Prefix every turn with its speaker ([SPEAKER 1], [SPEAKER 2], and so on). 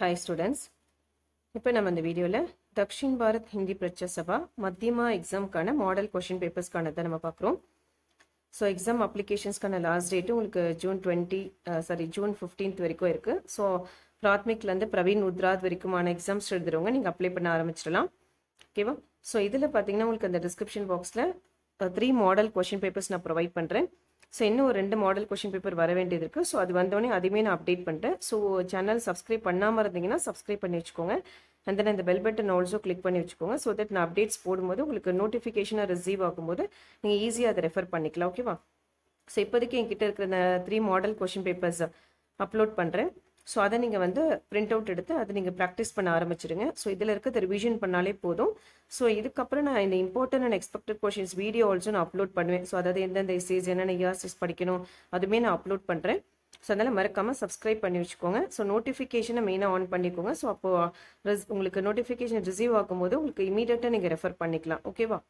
[SPEAKER 1] hi students இப்போ நம்ம இந்த வீடியோவில் தக்ஷின் பாரத் ஹிந்தி பிரச்ச சபா மத்தியமா எக்ஸாம்க்கான மாடல் கொஷின் பேப்பர்ஸ்க்கான தான் நம்ம பார்க்குறோம் ஸோ எக்ஸாம் அப்ளிகேஷன்ஸ்க்கான லாஸ்ட் டேட்டு உங்களுக்கு June twenty sorry June fifteenth வரைக்கும் இருக்குது ஸோ பிராத்மிக்லேருந்து பிரவீன் உத்ராத் வரைக்குமான எக்ஸாம்ஸ் எழுதுறவங்க நீங்கள் அப்ளை பண்ண ஆரம்பிச்சிடலாம் ஓகேவா ஸோ இதில் பார்த்தீங்கன்னா உங்களுக்கு அந்த டிஸ்கிரிப்ஷன் பாக்ஸில் த்ரீ மாடல் கொஷின் பேப்பர்ஸ் நான் ப்ரொவைட் பண்ணுறேன் ஸோ இன்னும் ஒரு ரெண்டு மாடல் கொஷின் பேப்பர் வர வேண்டியது இருக்குது ஸோ அது வந்தோடனே அதுவுமே நான் அப்டேட் பண்ணிட்டேன் ஸோ சேனல் சப்ஸ்கிரைப் பண்ணாமல் இருந்தீங்கன்னா சப்ஸ்கிரைப் பண்ணி வச்சுக்கோங்க அண்ட் தென் இந்த பெல் பட்டன் ஆல்சோ கிளிக் பண்ணி வச்சுக்கோங்க ஸோ தட் நான் அப்டேட்ஸ் போடும்போது உங்களுக்கு நோட்டிஃபிகேஷனாக ரிசீவ் ஆகும்போது நீங்கள் ஈஸியாக அதை ரெஃபர் பண்ணிக்கலாம் ஓகேவா ஸோ இப்போதைக்கு என்கிட்ட இருக்கிற three model question papers upload பண்ணுறேன் ஸோ அதை நீங்கள் வந்து பிரிண்ட் அவுட் எடுத்து அதை நீங்கள் ப்ராக்டிஸ் பண்ண ஆரம்பிச்சிடுங்க ஸோ இதில் இருக்கிறத ரிவிஷன் பண்ணாலே போதும் ஸோ இதுக்கப்புறம் நான் இந்த important and expected questions video also நான் அப்லோட் பண்ணுவேன் ஸோ அதாவது எந்தெந்த இசேஸ் என்னென்ன இயர்சஸ் படிக்கணும் அதுவுமே நான் அப்லோட் பண்ணுறேன் ஸோ அதனால் மறக்காமல் சப்ஸ்கிரைப் பண்ணி வச்சுக்கோங்க ஸோ நோட்டிஃபிகேஷனை மெயினாக ஆன் பண்ணிக்கோங்க ஸோ அப்போது உங்களுக்கு நோட்டிஃபிகேஷன் ரிசீவ் ஆகும்போது உங்களுக்கு இமீடியட்டாக நீங்கள் ரெஃபர் பண்ணிக்கலாம் ஓகேவா